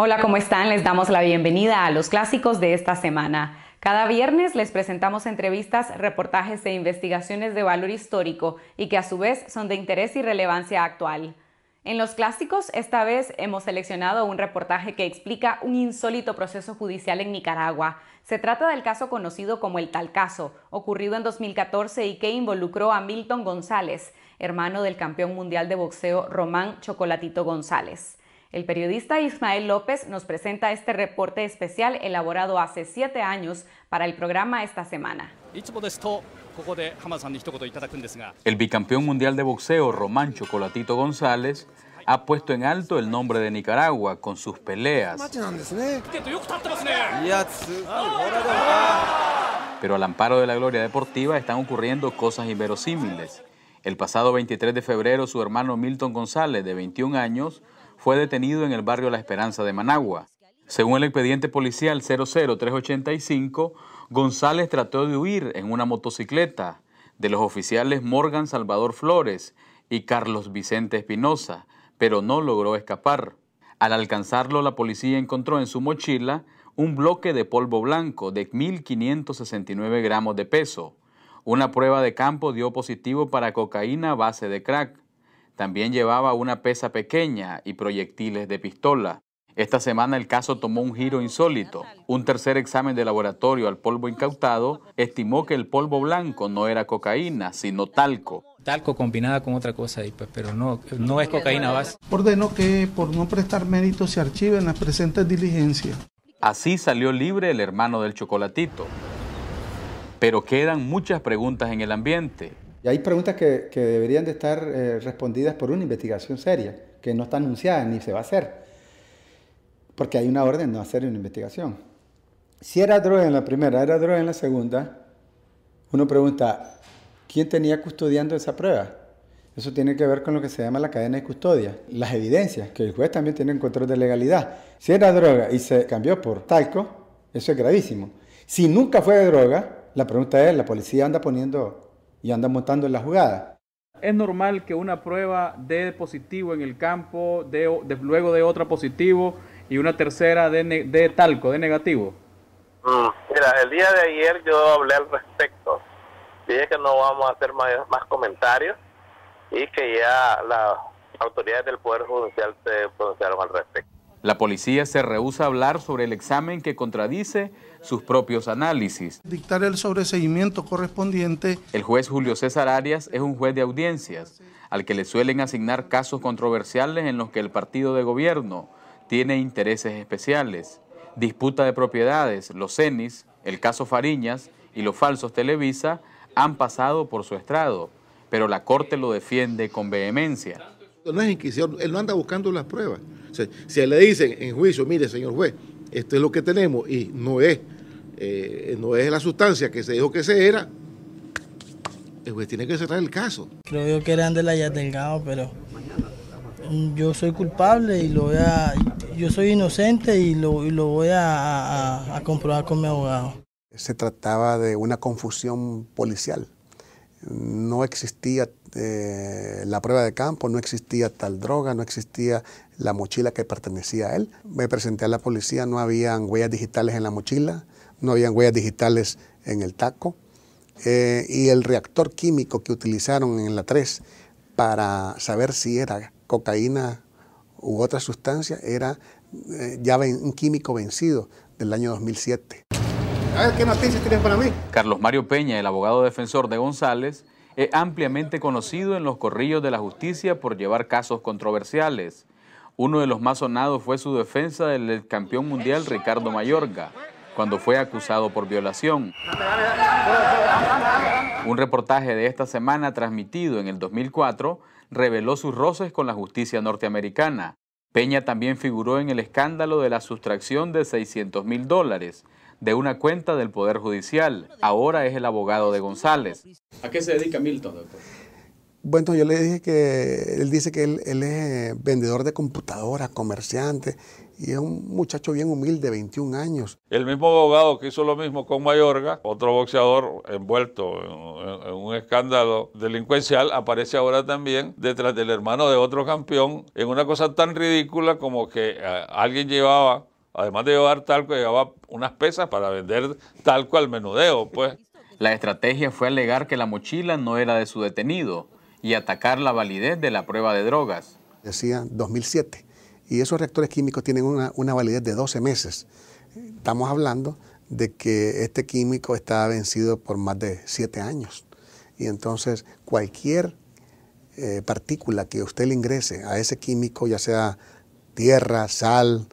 Hola, ¿cómo están? Les damos la bienvenida a los clásicos de esta semana. Cada viernes les presentamos entrevistas, reportajes e investigaciones de valor histórico y que a su vez son de interés y relevancia actual. En los clásicos, esta vez hemos seleccionado un reportaje que explica un insólito proceso judicial en Nicaragua. Se trata del caso conocido como el Tal Caso, ocurrido en 2014 y que involucró a Milton González, hermano del campeón mundial de boxeo Román Chocolatito González. El periodista Ismael López nos presenta este reporte especial elaborado hace siete años para el programa esta semana. El bicampeón mundial de boxeo Romancho Chocolatito González ha puesto en alto el nombre de Nicaragua con sus peleas. Pero al amparo de la gloria deportiva están ocurriendo cosas inverosímiles. El pasado 23 de febrero su hermano Milton González, de 21 años, fue detenido en el barrio La Esperanza de Managua. Según el expediente policial 00385, González trató de huir en una motocicleta de los oficiales Morgan Salvador Flores y Carlos Vicente Espinosa, pero no logró escapar. Al alcanzarlo, la policía encontró en su mochila un bloque de polvo blanco de 1.569 gramos de peso. Una prueba de campo dio positivo para cocaína base de crack. También llevaba una pesa pequeña y proyectiles de pistola. Esta semana el caso tomó un giro insólito. Un tercer examen de laboratorio al polvo incautado estimó que el polvo blanco no era cocaína, sino talco. Talco combinada con otra cosa, pues, pero no, no es cocaína base. Ordenó que por no prestar mérito se archiven las presentes diligencias. Así salió libre el hermano del chocolatito. Pero quedan muchas preguntas en el ambiente. Y hay preguntas que, deberían de estar eh, respondidas por una investigación seria, que no está anunciada ni se va a hacer, porque hay una orden no hacer una investigación. Si era droga en la primera, era droga en la segunda, uno pregunta, ¿quién tenía custodiando esa prueba? Eso tiene que ver con lo que se llama la cadena de custodia, las evidencias, que el juez también tiene un control de legalidad. Si era droga y se cambió por talco, eso es gravísimo. Si nunca fue de droga, la pregunta es, ¿la policía anda poniendo y anda montando en la jugada. Es normal que una prueba dé positivo en el campo, de, luego de otra positivo y una tercera de, de talco, de negativo. Mm, mira, el día de ayer yo hablé al respecto. Dije que no vamos a hacer más, más comentarios y que ya las autoridades del Poder Judicial se pronunciaron al respecto. La policía se rehúsa a hablar sobre el examen que contradice sus propios análisis. Dictar el sobreseguimiento correspondiente. El juez Julio César Arias es un juez de audiencias, al que le suelen asignar casos controversiales en los que el partido de gobierno tiene intereses especiales. Disputa de propiedades, los CENIS, el caso Fariñas y los falsos Televisa han pasado por su estrado, pero la Corte lo defiende con vehemencia. No es inquisición, él no anda buscando las pruebas. O si le dicen en juicio, mire, señor juez, esto es lo que tenemos y no es, eh, no es la sustancia que se dijo que se era, el tiene que cerrar el caso. Creo yo que eran de la ya delgado, pero mm, yo soy culpable y lo voy a, yo soy inocente y lo, voy a comprobar con mi abogado. Se trataba de una confusión policial no existía eh, la prueba de campo, no existía tal droga, no existía la mochila que pertenecía a él. Me presenté a la policía, no habían huellas digitales en la mochila, no habían huellas digitales en el taco. Eh, y el reactor químico que utilizaron en la 3 para saber si era cocaína u otra sustancia era eh, ya un químico vencido del año 2007. A ver, ¿qué noticias tienes para mí? Carlos Mario Peña, el abogado defensor de González, es ampliamente conocido en los corrillos de la justicia por llevar casos controversiales. Uno de los más sonados fue su defensa del campeón mundial Ricardo Mayorga, cuando fue acusado por violación. Un reportaje de esta semana transmitido en el 2004 reveló sus roces con la justicia norteamericana. Peña también figuró en el escándalo de la sustracción de 600 mil dólares de una cuenta del Poder Judicial. Ahora es el abogado de González. ¿A qué se dedica Milton, doctor? Bueno, yo le dije que él dice que él, es eh, vendedor de computadoras, comerciante, y es un muchacho bien humilde, 21 años. El mismo abogado que hizo lo mismo con Mayorga, otro boxeador envuelto en, un escándalo delincuencial, aparece ahora también detrás del hermano de otro campeón en una cosa tan ridícula como que eh, alguien llevaba además de llevar talco, llevaba unas pesas para vender talco al menudeo, pues. La estrategia fue alegar que la mochila no era de su detenido y atacar la validez de la prueba de drogas. Decía 2007, y esos reactores químicos tienen una, validez de 12 meses. Estamos hablando de que este químico está vencido por más de 7 años. Y entonces cualquier eh, partícula que usted le ingrese a ese químico, ya sea tierra, sal,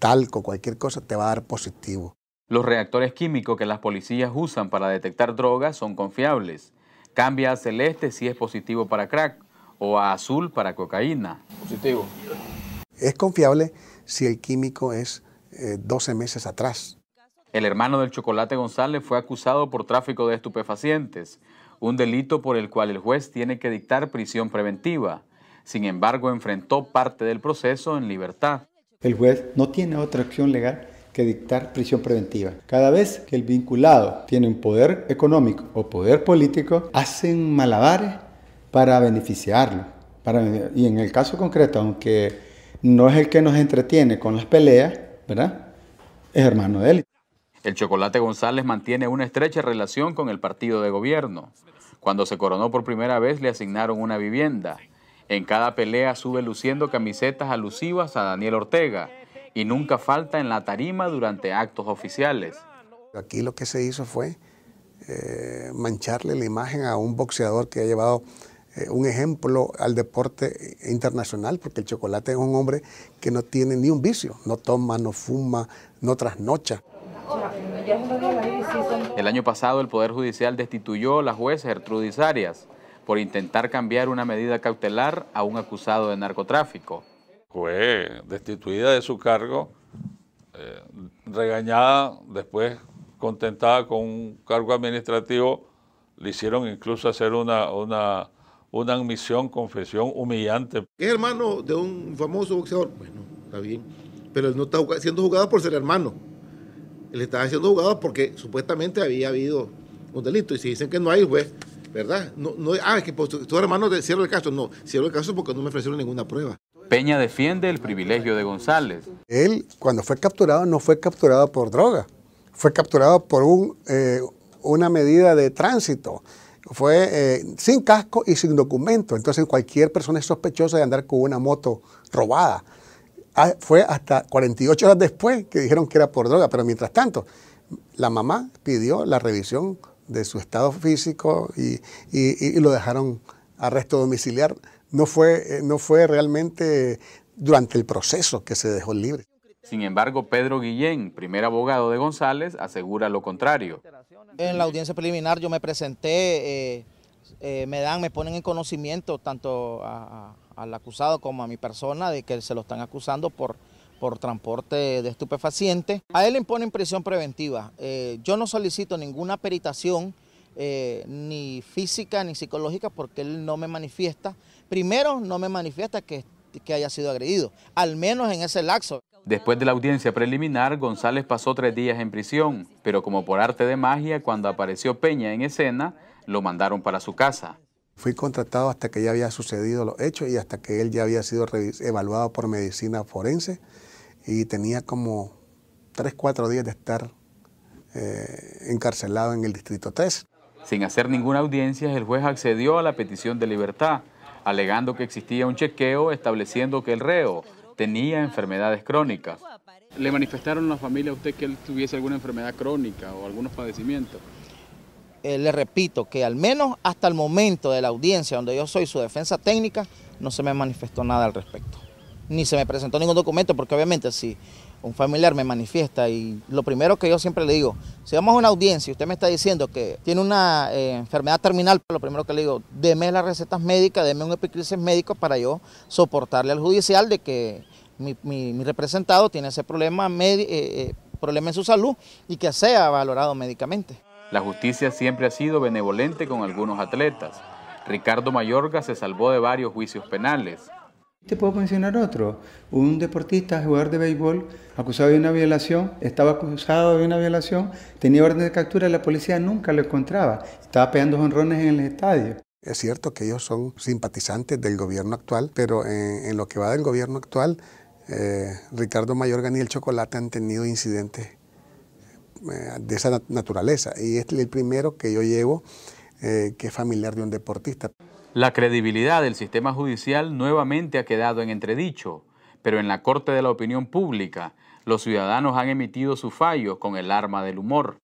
talco, cualquier cosa, te va a dar positivo. Los reactores químicos que las policías usan para detectar drogas son confiables. Cambia a celeste si es positivo para crack o a azul para cocaína. Positivo. Es confiable si el químico es 12 eh, meses atrás. El hermano del Chocolate González fue acusado por tráfico de estupefacientes, un delito por el cual el juez tiene que dictar prisión preventiva. Sin embargo, enfrentó parte del proceso en libertad. El juez no tiene otra acción legal que dictar prisión preventiva. Cada vez que el vinculado tiene un poder económico o poder político, hacen malabares para beneficiarlo. y en el caso concreto, aunque no es el que nos entretiene con las peleas, ¿verdad? Es hermano de él. El Chocolate González mantiene una estrecha relación con el partido de gobierno. Cuando se coronó por primera vez le asignaron una vivienda en cada pelea sube luciendo camisetas alusivas a Daniel Ortega y nunca falta en la tarima durante actos oficiales. Aquí lo que se hizo fue eh, mancharle la imagen a un boxeador que ha llevado eh, un ejemplo al deporte internacional, porque el chocolate es un hombre que no tiene ni un vicio, no toma, no fuma, no trasnocha. El año pasado el Poder Judicial destituyó a la jueza Gertrudis Arias por intentar cambiar una medida cautelar a un acusado de narcotráfico. Fue destituida de su cargo, eh, regañada, después contentada con un cargo administrativo, le hicieron incluso hacer una, una, admisión, confesión humillante. Es hermano de un famoso boxeador, bueno, está bien, pero él no está siendo juzgado por ser hermano. Él estaba siendo juzgado porque supuestamente había habido un delito y si dicen que no hay, juez, pues, ¿verdad? No, no, ah, que pues, tu, hermano te el caso. No, cierro el caso porque no me ofrecieron ninguna prueba. Peña defiende el privilegio de González. Él, cuando fue capturado, no fue capturado por droga, fue capturado por eh, una medida de tránsito. Fue eh, sin casco y sin documento. Entonces, cualquier persona es sospechosa de andar con una moto robada. Ah, fue hasta 48 horas después que dijeron que era por droga, pero mientras tanto, la mamá pidió la revisión de su estado físico y, y, lo dejaron arresto domiciliar. No fue, eh, no fue realmente durante el proceso que se dejó libre. Sin embargo, Pedro Guillén, primer abogado de González, asegura lo contrario. En la audiencia preliminar yo me presenté, eh, eh, me dan, me ponen en conocimiento tanto al acusado como a mi persona de que se lo están acusando por por transporte de estupefacientes. A él le imponen prisión preventiva. Eh, yo no solicito ninguna peritación, eh, ni física ni psicológica, porque él no me manifiesta. Primero, no me manifiesta que, que haya sido agredido, al menos en ese laxo. Después de la audiencia preliminar, González pasó tres días en prisión, pero como por arte de magia, cuando apareció Peña en escena, lo mandaron para su casa. Fui contratado hasta que ya había sucedido los hechos y hasta que él ya había sido evaluado por medicina forense y tenía como 3, 4 días de estar eh, encarcelado en el Distrito 3. Sin hacer ninguna audiencia, el juez accedió a la petición de libertad, alegando que existía un chequeo estableciendo que el reo tenía enfermedades crónicas. ¿Le manifestaron a la familia a usted que él tuviese alguna enfermedad crónica o algunos padecimientos? Eh, le repito que al menos hasta el momento de la audiencia, donde yo soy su defensa técnica, no se me manifestó nada al respecto ni se me presentó ningún documento, porque obviamente si un familiar me manifiesta y lo primero que yo siempre le digo, si vamos a una audiencia y usted me está diciendo que tiene una eh, enfermedad terminal, lo primero que le digo, deme las recetas médicas, deme un epicrisis médico para yo soportarle al judicial de que mi, representado tiene ese problema, eh, eh, problema en su salud y que sea valorado médicamente. La justicia siempre ha sido benevolente con algunos atletas. Ricardo Mayorga se salvó de varios juicios penales. Te puedo mencionar otro. Un deportista, jugador de béisbol, acusado de una violación, estaba acusado de una violación, tenía orden de captura, la policía nunca lo encontraba. Estaba pegando jonrones en el estadio. Es cierto que ellos son simpatizantes del gobierno actual, pero en, lo que va del gobierno actual, eh, Ricardo Mayorga y el Chocolate han tenido incidentes eh, de esa naturaleza. Y este es el primero que yo llevo eh, que es familiar de un deportista. La credibilidad del sistema judicial nuevamente ha quedado en entredicho, pero en la Corte de la Opinión Pública los ciudadanos han emitido su fallo con el arma del humor.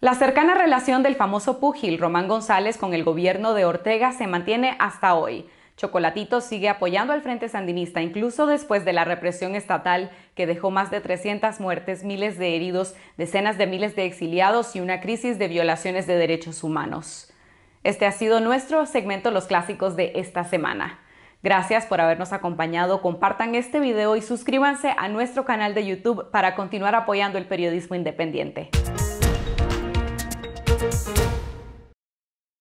La cercana relación del famoso púgil Román González con el gobierno de Ortega se mantiene hasta hoy. Chocolatito sigue apoyando al Frente Sandinista incluso después de la represión estatal que dejó más de 300 muertes, miles de heridos, decenas de miles de exiliados y una crisis de violaciones de derechos humanos. Este ha sido nuestro segmento Los Clásicos de esta semana. Gracias por habernos acompañado, compartan este video y suscríbanse a nuestro canal de YouTube para continuar apoyando el periodismo independiente.